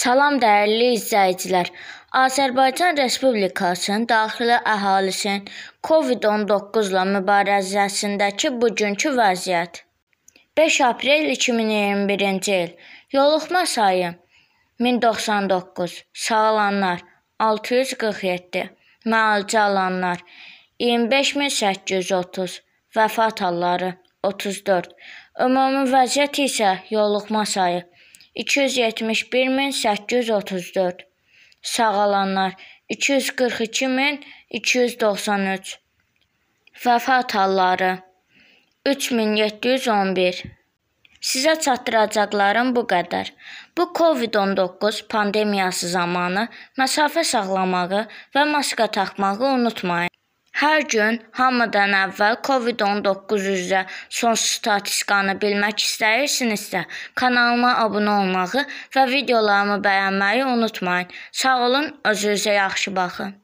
Salam dəyərli izləyicilər. Azərbaycan Respublikasının daxili əhalisinin COVID-19 ilə mübarizəsindəki bugünkü vəziyyət. 5 aprel 2021-ci il. Yoluxma sayı 1099. Sağalanlar 647. Müalicə alanlar 25830. Vəfat halları 34. Ümumi vəziyyət isə yoluxma sayı 1000 271834 Sağalanlar 242293 Vəfat halları 3711 Sizə çatdıracaqlarım bu qədər. Bu COVID-19 pandemiyası zamanı məsafə saxlamağı və maska taxmağı unutmayın. Hər gün hamıdan əvvəl COVID-19 üzrə son statistikanı bilmək istəyirsinizsə, kanalıma abunə olmağı və videolarımı bəyənməyi unutmayın. Sağ olun, özünüzə yaxşı baxın.